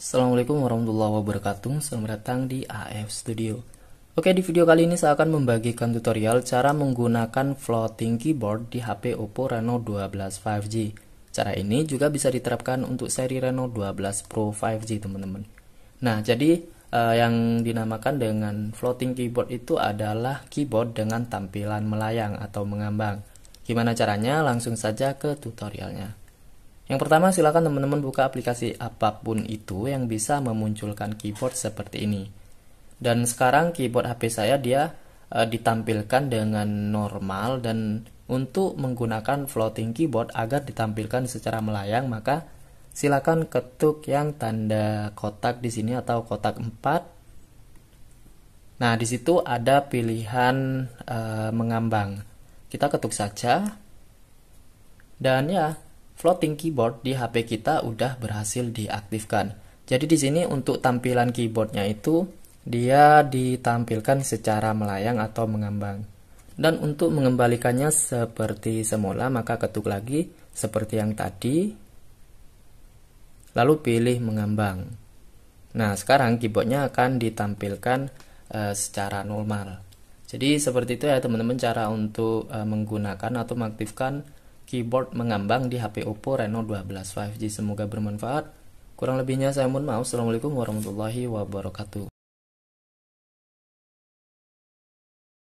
Assalamualaikum warahmatullahi wabarakatuh Selamat datang di AF Studio Oke di video kali ini saya akan membagikan tutorial cara menggunakan floating keyboard di HP Oppo Reno 12 5G Cara ini juga bisa diterapkan untuk seri Reno 12 Pro 5G teman-teman Nah jadi eh, yang dinamakan dengan floating keyboard itu adalah keyboard dengan tampilan melayang atau mengambang Gimana caranya langsung saja ke tutorialnya yang pertama, silakan teman-teman buka aplikasi apapun itu yang bisa memunculkan keyboard seperti ini. Dan sekarang keyboard HP saya dia e, ditampilkan dengan normal dan untuk menggunakan floating keyboard agar ditampilkan secara melayang, maka silakan ketuk yang tanda kotak di sini atau kotak 4. Nah, di situ ada pilihan e, mengambang. Kita ketuk saja. Dan ya, floating keyboard di HP kita udah berhasil diaktifkan. Jadi di sini untuk tampilan keyboardnya itu dia ditampilkan secara melayang atau mengambang. Dan untuk mengembalikannya seperti semula maka ketuk lagi seperti yang tadi. Lalu pilih mengambang. Nah, sekarang keyboardnya akan ditampilkan e, secara normal. Jadi seperti itu ya teman-teman cara untuk e, menggunakan atau mengaktifkan keyboard mengambang di HP Oppo Reno 12 5G. Semoga bermanfaat. Kurang lebihnya saya mohon maaf. Assalamualaikum warahmatullahi wabarakatuh.